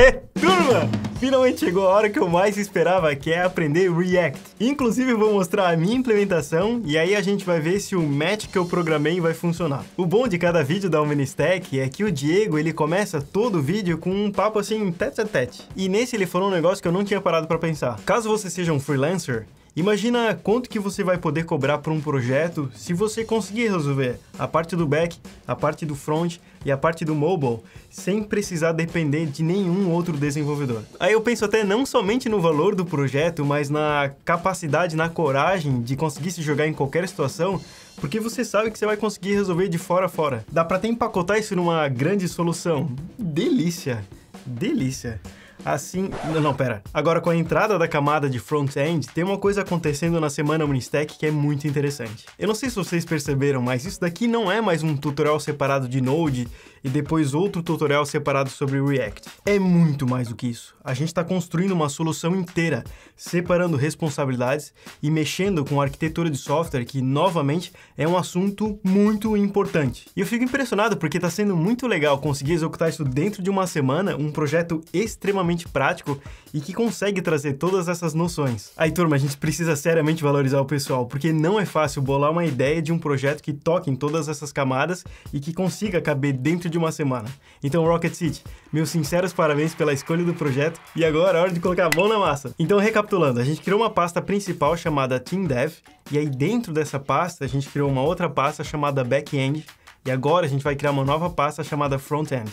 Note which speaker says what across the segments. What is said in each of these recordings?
Speaker 1: Aê, turma! Finalmente chegou a hora que eu mais esperava, que é aprender React. Inclusive, eu vou mostrar a minha implementação e aí a gente vai ver se o match que eu programei vai funcionar. O bom de cada vídeo da Omnistec é que o Diego, ele começa todo o vídeo com um papo assim, tete a tete. E nesse ele falou um negócio que eu não tinha parado para pensar. Caso você seja um freelancer, Imagina quanto que você vai poder cobrar por um projeto se você conseguir resolver a parte do back a parte do front e a parte do mobile, sem precisar depender de nenhum outro desenvolvedor. Aí eu penso até não somente no valor do projeto, mas na capacidade, na coragem de conseguir se jogar em qualquer situação, porque você sabe que você vai conseguir resolver de fora a fora. Dá para até empacotar isso numa grande solução. Delícia, delícia. Assim, não, não, pera. Agora com a entrada da camada de front-end, tem uma coisa acontecendo na semana Unistec que é muito interessante. Eu não sei se vocês perceberam, mas isso daqui não é mais um tutorial separado de Node e depois outro tutorial separado sobre React. É muito mais do que isso. A gente está construindo uma solução inteira, separando responsabilidades e mexendo com a arquitetura de software, que novamente é um assunto muito importante. E eu fico impressionado porque está sendo muito legal conseguir executar isso dentro de uma semana, um projeto extremamente prático e que consegue trazer todas essas noções. Aí turma, a gente precisa seriamente valorizar o pessoal, porque não é fácil bolar uma ideia de um projeto que toque em todas essas camadas e que consiga caber dentro de uma semana. Então, Rocket City, meus sinceros parabéns pela escolha do projeto e agora é hora de colocar a mão na massa. Então, recapitulando, a gente criou uma pasta principal chamada Team Dev e aí dentro dessa pasta a gente criou uma outra pasta chamada Backend e agora a gente vai criar uma nova pasta chamada Frontend.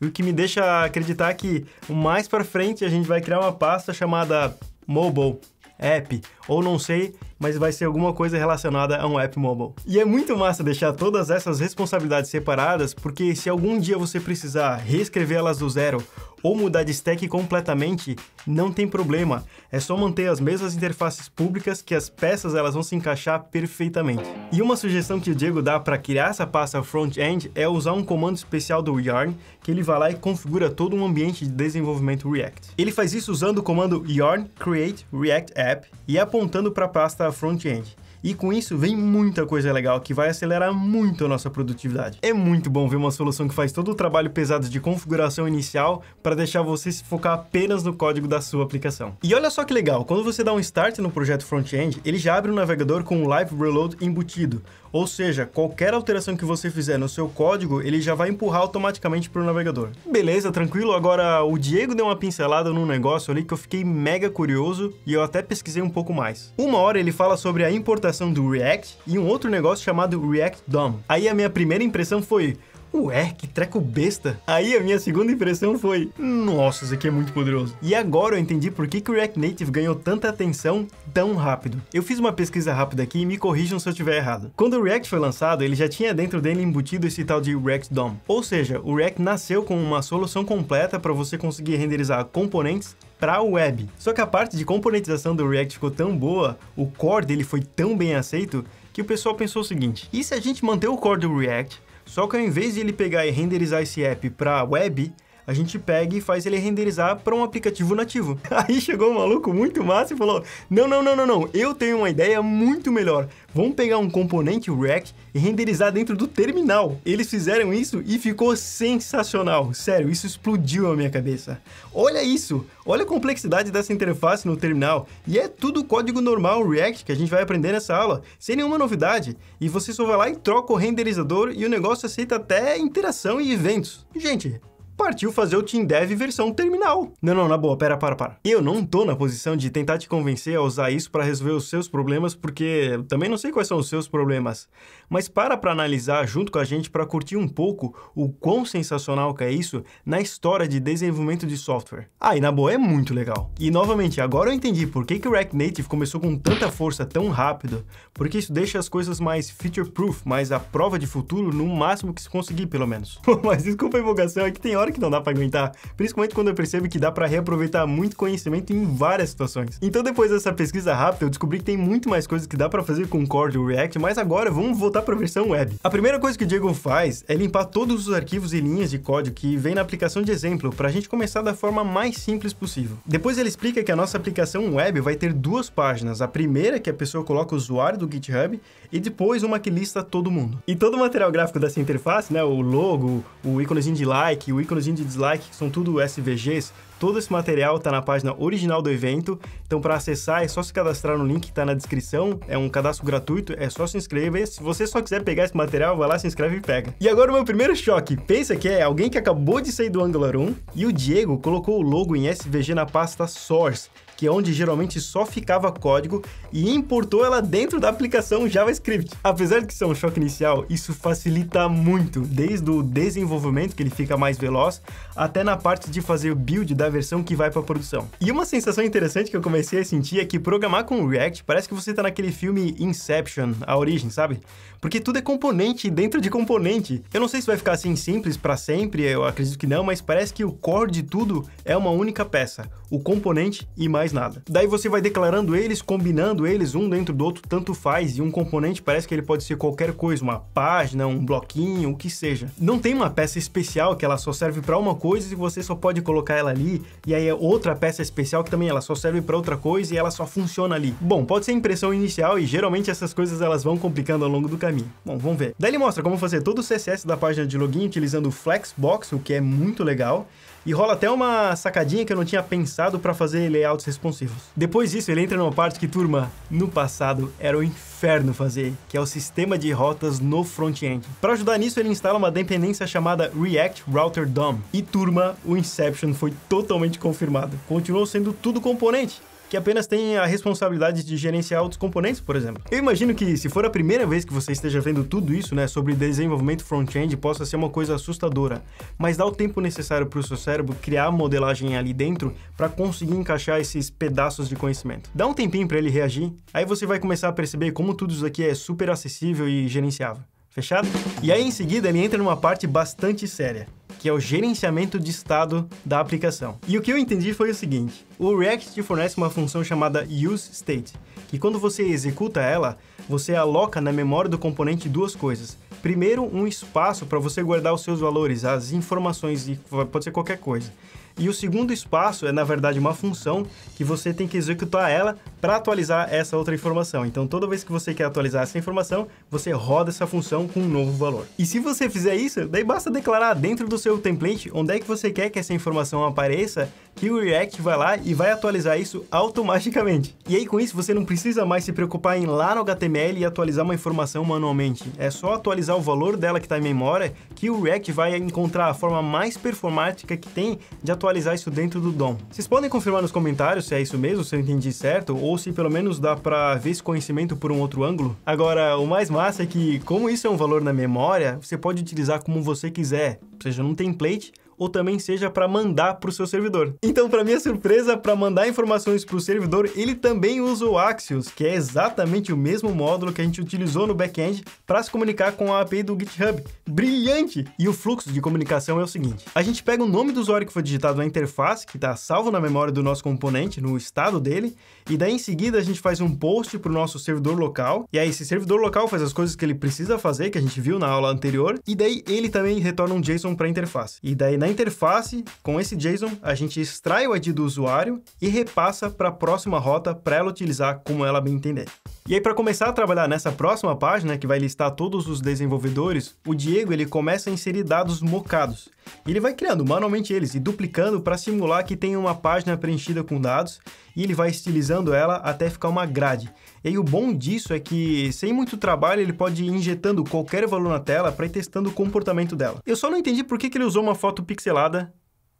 Speaker 1: O que me deixa acreditar é que mais para frente a gente vai criar uma pasta chamada Mobile, App ou não sei, mas vai ser alguma coisa relacionada a um app mobile. E é muito massa deixar todas essas responsabilidades separadas, porque se algum dia você precisar reescrever elas do zero ou mudar de stack completamente, não tem problema. É só manter as mesmas interfaces públicas que as peças elas vão se encaixar perfeitamente. E uma sugestão que o Diego dá para criar essa pasta front-end é usar um comando especial do Yarn, que ele vai lá e configura todo um ambiente de desenvolvimento React. Ele faz isso usando o comando yarn create react app e a apontando para a pasta front-end. E com isso vem muita coisa legal que vai acelerar muito a nossa produtividade. É muito bom ver uma solução que faz todo o trabalho pesado de configuração inicial para deixar você se focar apenas no código da sua aplicação. E olha só que legal, quando você dá um start no projeto front-end, ele já abre o um navegador com o um Live Reload embutido, ou seja, qualquer alteração que você fizer no seu código, ele já vai empurrar automaticamente para o navegador. Beleza, tranquilo. Agora, o Diego deu uma pincelada num negócio ali que eu fiquei mega curioso e eu até pesquisei um pouco mais. Uma hora ele fala sobre a importação do React e um outro negócio chamado React DOM. Aí a minha primeira impressão foi ué, que treco besta. Aí a minha segunda impressão foi, nossa, isso aqui é muito poderoso. E agora eu entendi por que, que o React Native ganhou tanta atenção tão rápido. Eu fiz uma pesquisa rápida aqui e me corrijam se eu estiver errado. Quando o React foi lançado, ele já tinha dentro dele embutido esse tal de React DOM. Ou seja, o React nasceu com uma solução completa para você conseguir renderizar componentes para a web. Só que a parte de componentização do React ficou tão boa, o core dele foi tão bem aceito, que o pessoal pensou o seguinte, e se a gente manter o core do React, só que ao invés de ele pegar e renderizar esse app para web, a gente pega e faz ele renderizar para um aplicativo nativo. Aí chegou um maluco muito massa e falou: Não, não, não, não, não, eu tenho uma ideia muito melhor. Vamos pegar um componente React e renderizar dentro do terminal. Eles fizeram isso e ficou sensacional. Sério, isso explodiu a minha cabeça. Olha isso! Olha a complexidade dessa interface no terminal. E é tudo código normal React que a gente vai aprender nessa aula, sem nenhuma novidade. E você só vai lá e troca o renderizador e o negócio aceita até interação e eventos. Gente, partiu fazer o Team Dev versão terminal. Não, não, na boa, pera, para, para. Eu não tô na posição de tentar te convencer a usar isso para resolver os seus problemas, porque eu também não sei quais são os seus problemas. Mas para para analisar junto com a gente para curtir um pouco o quão sensacional que é isso na história de desenvolvimento de software. Ah, e na boa, é muito legal. E novamente, agora eu entendi por que, que o React Native começou com tanta força tão rápido, porque isso deixa as coisas mais feature-proof, mais à prova de futuro no máximo que se conseguir, pelo menos. Mas desculpa a invocação, é que tem hora hora que não dá para aguentar, principalmente quando eu percebo que dá para reaproveitar muito conhecimento em várias situações. Então depois dessa pesquisa rápida, eu descobri que tem muito mais coisas que dá para fazer com Core do React, mas agora vamos voltar para a versão web. A primeira coisa que o Diego faz é limpar todos os arquivos e linhas de código que vem na aplicação de exemplo, para a gente começar da forma mais simples possível. Depois ele explica que a nossa aplicação web vai ter duas páginas, a primeira que a pessoa coloca o usuário do GitHub e depois uma que lista todo mundo. E todo o material gráfico dessa interface, né, o logo, o íconezinho de like, o ícone símbolozinho de dislike, que são tudo SVGs, todo esse material está na página original do evento, então para acessar é só se cadastrar no link que está na descrição, é um cadastro gratuito, é só se inscrever. Se você só quiser pegar esse material, vai lá, se inscreve e pega. E agora o meu primeiro choque, pensa que é alguém que acabou de sair do Angular 1 e o Diego colocou o logo em SVG na pasta Source que é onde geralmente só ficava código, e importou ela dentro da aplicação JavaScript. Apesar de que ser um choque inicial, isso facilita muito, desde o desenvolvimento, que ele fica mais veloz, até na parte de fazer o build da versão que vai para produção. E uma sensação interessante que eu comecei a sentir é que programar com React parece que você está naquele filme Inception, a origem, sabe? Porque tudo é componente dentro de componente. Eu não sei se vai ficar assim simples para sempre, eu acredito que não, mas parece que o core de tudo é uma única peça, o componente e mais mais nada. Daí você vai declarando eles, combinando eles um dentro do outro, tanto faz, e um componente parece que ele pode ser qualquer coisa, uma página, um bloquinho, o que seja. Não tem uma peça especial que ela só serve para uma coisa e você só pode colocar ela ali, e aí é outra peça especial que também ela só serve para outra coisa e ela só funciona ali. Bom, pode ser impressão inicial e geralmente essas coisas elas vão complicando ao longo do caminho. Bom, vamos ver. Daí ele mostra como fazer todo o CSS da página de login utilizando o Flexbox, o que é muito legal. E rola até uma sacadinha que eu não tinha pensado para fazer layouts responsivos. Depois disso, ele entra numa parte que, turma, no passado era o inferno fazer, que é o sistema de rotas no front-end. Para ajudar nisso, ele instala uma dependência chamada React Router DOM. E, turma, o Inception foi totalmente confirmado. Continuou sendo tudo componente, que apenas tem a responsabilidade de gerenciar outros componentes, por exemplo. Eu imagino que se for a primeira vez que você esteja vendo tudo isso, né, sobre desenvolvimento front-end, possa ser uma coisa assustadora, mas dá o tempo necessário para o seu cérebro criar a modelagem ali dentro para conseguir encaixar esses pedaços de conhecimento. Dá um tempinho para ele reagir, aí você vai começar a perceber como tudo isso aqui é super acessível e gerenciável. Fechado? E aí em seguida ele entra numa parte bastante séria que é o gerenciamento de estado da aplicação. E o que eu entendi foi o seguinte, o React te fornece uma função chamada useState, que quando você executa ela, você aloca na memória do componente duas coisas. Primeiro, um espaço para você guardar os seus valores, as informações, e pode ser qualquer coisa. E o segundo espaço é, na verdade, uma função que você tem que executar ela para atualizar essa outra informação. Então, toda vez que você quer atualizar essa informação, você roda essa função com um novo valor. E se você fizer isso, daí basta declarar dentro do seu template onde é que você quer que essa informação apareça que o React vai lá e vai atualizar isso automaticamente. E aí com isso você não precisa mais se preocupar em ir lá no HTML e atualizar uma informação manualmente. É só atualizar o valor dela que está em memória que o React vai encontrar a forma mais performática que tem de atualizar isso dentro do DOM. Vocês podem confirmar nos comentários se é isso mesmo, se eu entendi certo, ou se pelo menos dá para ver esse conhecimento por um outro ângulo. Agora, o mais massa é que como isso é um valor na memória, você pode utilizar como você quiser, seja num template ou também seja para mandar para o seu servidor. Então, para minha surpresa, para mandar informações para o servidor, ele também usa o Axios, que é exatamente o mesmo módulo que a gente utilizou no back-end para se comunicar com a API do GitHub. Brilhante! E o fluxo de comunicação é o seguinte: a gente pega o nome do usuário que foi digitado na interface, que está salvo na memória do nosso componente, no estado dele, e daí em seguida a gente faz um post para o nosso servidor local, e aí esse servidor local faz as coisas que ele precisa fazer, que a gente viu na aula anterior, e daí ele também retorna um JSON para a interface. E daí na interface, com esse JSON, a gente extrai o ID do usuário e repassa para a próxima rota para ela utilizar como ela bem entender. E aí, para começar a trabalhar nessa próxima página, que vai listar todos os desenvolvedores, o Diego ele começa a inserir dados mocados. Ele vai criando manualmente eles e duplicando para simular que tem uma página preenchida com dados, e ele vai estilizando ela até ficar uma grade. E aí, o bom disso é que, sem muito trabalho, ele pode ir injetando qualquer valor na tela para ir testando o comportamento dela. Eu só não entendi por que, que ele usou uma foto pixelada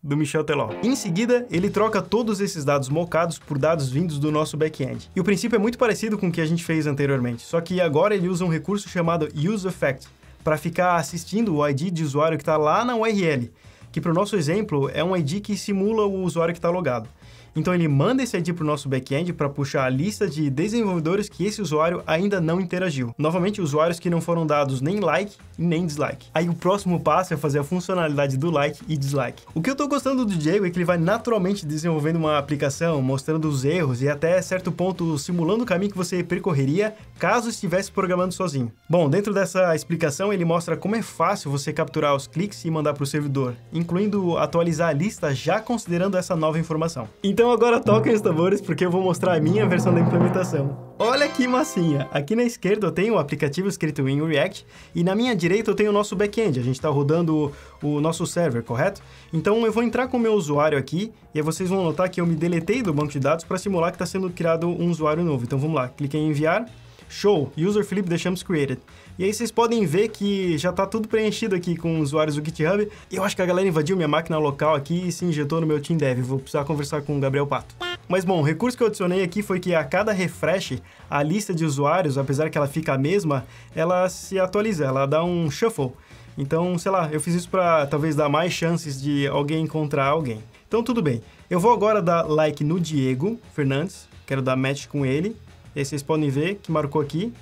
Speaker 1: do Michel Teló. Em seguida, ele troca todos esses dados mocados por dados vindos do nosso back-end. E o princípio é muito parecido com o que a gente fez anteriormente, só que agora ele usa um recurso chamado useEffect para ficar assistindo o ID de usuário que está lá na URL, que para o nosso exemplo é um ID que simula o usuário que está logado. Então ele manda esse ID para o nosso backend para puxar a lista de desenvolvedores que esse usuário ainda não interagiu. Novamente, usuários que não foram dados nem like nem dislike. Aí o próximo passo é fazer a funcionalidade do like e dislike. O que eu estou gostando do Diego é que ele vai naturalmente desenvolvendo uma aplicação, mostrando os erros e até certo ponto simulando o caminho que você percorreria caso estivesse programando sozinho. Bom, dentro dessa explicação ele mostra como é fácil você capturar os cliques e mandar para o servidor, incluindo atualizar a lista já considerando essa nova informação. Então então agora toquem os tambores porque eu vou mostrar a minha versão da implementação. Olha que massinha! Aqui na esquerda eu tenho o aplicativo escrito em React e na minha direita eu tenho o nosso back-end, a gente está rodando o, o, nosso server, correto? Então eu vou entrar com o meu usuário aqui e vocês vão notar que eu me deletei do banco de dados para simular que está sendo criado um usuário novo. Então vamos lá, clique em enviar, show, user Felipe deixamos created. E aí vocês podem ver que já está tudo preenchido aqui com usuários do GitHub. eu acho que a galera invadiu minha máquina local aqui e se injetou no meu Team Dev. Vou precisar conversar com o Gabriel Pato. Mas bom, o recurso que eu adicionei aqui foi que a cada refresh, a lista de usuários, apesar que ela fica a mesma, ela se atualiza, ela dá um shuffle. Então, sei lá, eu fiz isso para talvez dar mais chances de alguém encontrar alguém. Então, tudo bem. Eu vou agora dar like no Diego Fernandes, quero dar match com ele. E aí vocês podem ver que marcou aqui,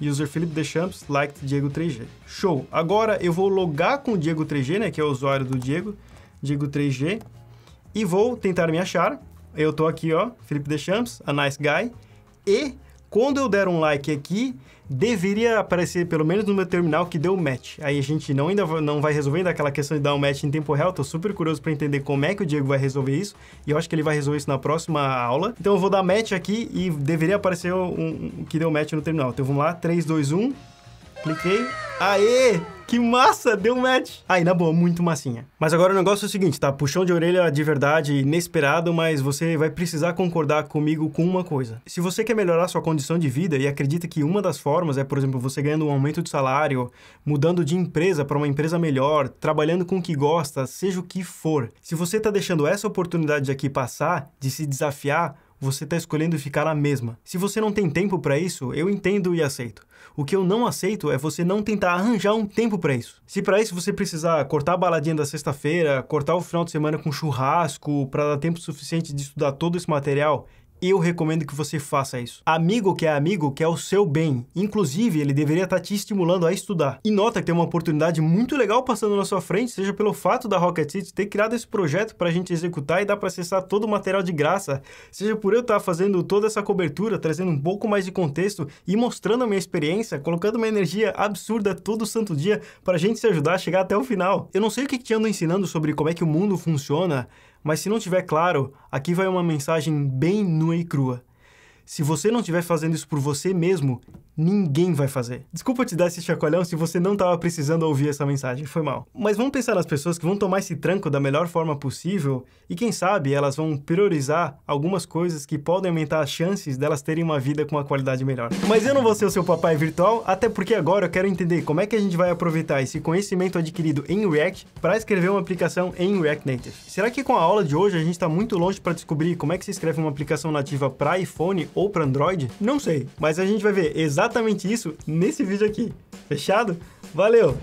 Speaker 1: user Felipe Deschamps, liked Diego 3G. Show! Agora eu vou logar com o Diego 3G, né, que é o usuário do Diego, Diego 3G, e vou tentar me achar. Eu tô aqui, ó, Felipe Deschamps, a nice guy, e quando eu der um like aqui, deveria aparecer, pelo menos no meu terminal, que deu match. Aí a gente não ainda não vai resolver ainda aquela questão de dar um match em tempo real. Tô super curioso para entender como é que o Diego vai resolver isso. E eu acho que ele vai resolver isso na próxima aula. Então eu vou dar match aqui e deveria aparecer um, um que deu match no terminal. Então vamos lá, 3, 2, 1... Cliquei. Aê! Que massa! Deu um match! Aí, na boa, muito massinha. Mas agora o negócio é o seguinte, tá? Puxão de orelha de verdade, inesperado, mas você vai precisar concordar comigo com uma coisa. Se você quer melhorar sua condição de vida e acredita que uma das formas é, por exemplo, você ganhando um aumento de salário, mudando de empresa para uma empresa melhor, trabalhando com o que gosta, seja o que for. Se você tá deixando essa oportunidade aqui passar, de se desafiar, você está escolhendo ficar a mesma. Se você não tem tempo para isso, eu entendo e aceito. O que eu não aceito é você não tentar arranjar um tempo para isso. Se para isso você precisar cortar a baladinha da sexta-feira, cortar o final de semana com churrasco, para dar tempo suficiente de estudar todo esse material, eu recomendo que você faça isso. Amigo que é amigo quer o seu bem. Inclusive, ele deveria estar tá te estimulando a estudar. E nota que tem uma oportunidade muito legal passando na sua frente, seja pelo fato da Rocket City ter criado esse projeto para a gente executar e dá para acessar todo o material de graça, seja por eu estar tá fazendo toda essa cobertura, trazendo um pouco mais de contexto e mostrando a minha experiência, colocando uma energia absurda todo santo dia para a gente se ajudar a chegar até o final. Eu não sei o que te ando ensinando sobre como é que o mundo funciona, mas se não tiver claro, aqui vai uma mensagem bem nua e crua. Se você não estiver fazendo isso por você mesmo, Ninguém vai fazer. Desculpa te dar esse chacoalhão se você não estava precisando ouvir essa mensagem, foi mal. Mas vamos pensar nas pessoas que vão tomar esse tranco da melhor forma possível e quem sabe elas vão priorizar algumas coisas que podem aumentar as chances delas terem uma vida com uma qualidade melhor. Mas eu não vou ser o seu papai virtual, até porque agora eu quero entender como é que a gente vai aproveitar esse conhecimento adquirido em React para escrever uma aplicação em React Native. Será que com a aula de hoje a gente está muito longe para descobrir como é que se escreve uma aplicação nativa para iPhone ou para Android? Não sei, mas a gente vai ver exatamente exatamente isso nesse vídeo aqui. Fechado? Valeu!